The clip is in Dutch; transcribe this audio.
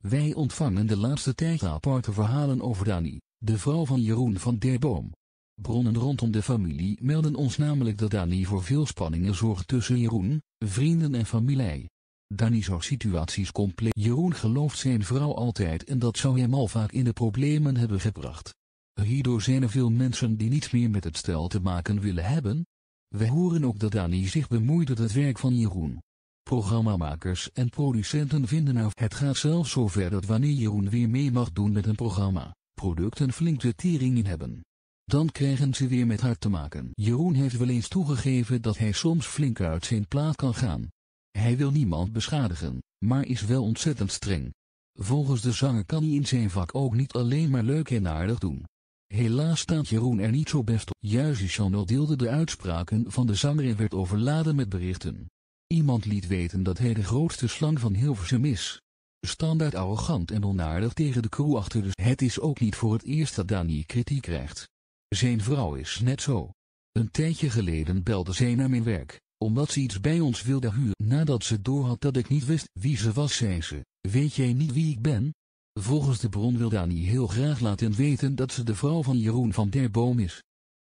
Wij ontvangen de laatste tijd aparte verhalen over Dani, de vrouw van Jeroen van der Boom. Bronnen rondom de familie melden ons namelijk dat Dani voor veel spanningen zorgt tussen Jeroen, vrienden en familie. Dani zou situaties compleet. Jeroen gelooft zijn vrouw altijd en dat zou hem al vaak in de problemen hebben gebracht. Hierdoor zijn er veel mensen die niets meer met het stel te maken willen hebben. We horen ook dat Dani zich bemoeit met het werk van Jeroen. Programmamakers en producenten vinden af. Het gaat zelfs zover dat wanneer Jeroen weer mee mag doen met een programma, producten flink de tering in hebben. Dan krijgen ze weer met haar te maken. Jeroen heeft wel eens toegegeven dat hij soms flink uit zijn plaat kan gaan. Hij wil niemand beschadigen, maar is wel ontzettend streng. Volgens de zanger kan hij in zijn vak ook niet alleen maar leuk en aardig doen. Helaas staat Jeroen er niet zo best op. Juist Chanel deelde de uitspraken van de zanger en werd overladen met berichten. Iemand liet weten dat hij de grootste slang van Hilversum is. Standaard arrogant en onaardig tegen de crew achter de... Het is ook niet voor het eerst dat Dani kritiek krijgt. Zijn vrouw is net zo. Een tijdje geleden belde zij naar mijn werk, omdat ze iets bij ons wilde huren. Nadat ze doorhad dat ik niet wist wie ze was, zei ze, weet jij niet wie ik ben? Volgens de bron wil Dani heel graag laten weten dat ze de vrouw van Jeroen van der Boom is.